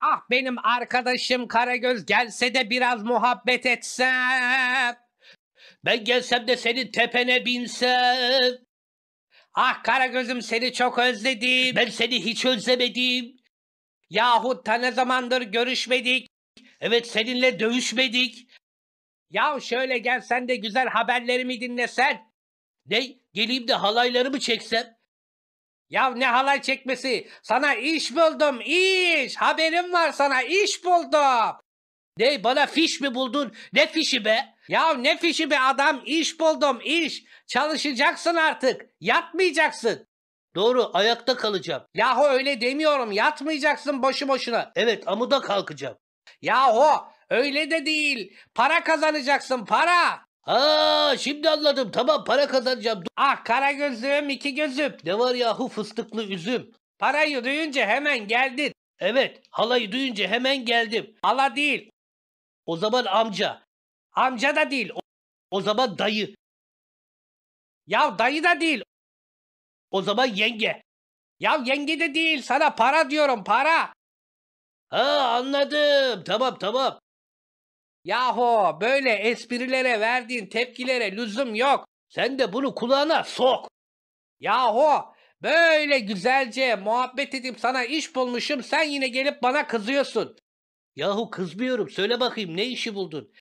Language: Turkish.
Ah benim arkadaşım Karagöz gelse de biraz muhabbet etsem. Ben gelsem de senin tepene binsem. Ah Karagöz'üm seni çok özledim. Ben seni hiç özlemedim. Yahut ta ne zamandır görüşmedik. Evet seninle dövüşmedik. Ya şöyle gelsen de güzel haberlerimi dinlesen. Ne geleyim de halaylarımı çeksem. Ya ne halay çekmesi? Sana iş buldum iş. Haberim var sana iş buldum. Ne bana fiş mi buldun? Ne fişi be? Ya ne fişi be adam İş buldum iş. Çalışacaksın artık. Yatmayacaksın. Doğru ayakta kalacağım. Yahu öyle demiyorum yatmayacaksın boşu boşuna. Evet amuda kalkacağım. Yahu öyle de değil. Para kazanacaksın para. Ha şimdi anladım. Tamam para kazanacağım. Ah kara gözlüm iki gözüm. Ne var yahu fıstıklı üzüm. Parayı duyunca hemen geldin. Evet halayı duyunca hemen geldim. Hala değil. O zaman amca. Amca da değil. O, o zaman dayı. Ya dayı da değil. O zaman yenge. Ya yenge de değil sana para diyorum para. Ha anladım. Tamam tamam. Yahu böyle esprilere verdiğin tepkilere lüzum yok. Sen de bunu kulağına sok. Yahu böyle güzelce muhabbet edip sana iş bulmuşum sen yine gelip bana kızıyorsun. Yahu kızmıyorum söyle bakayım ne işi buldun?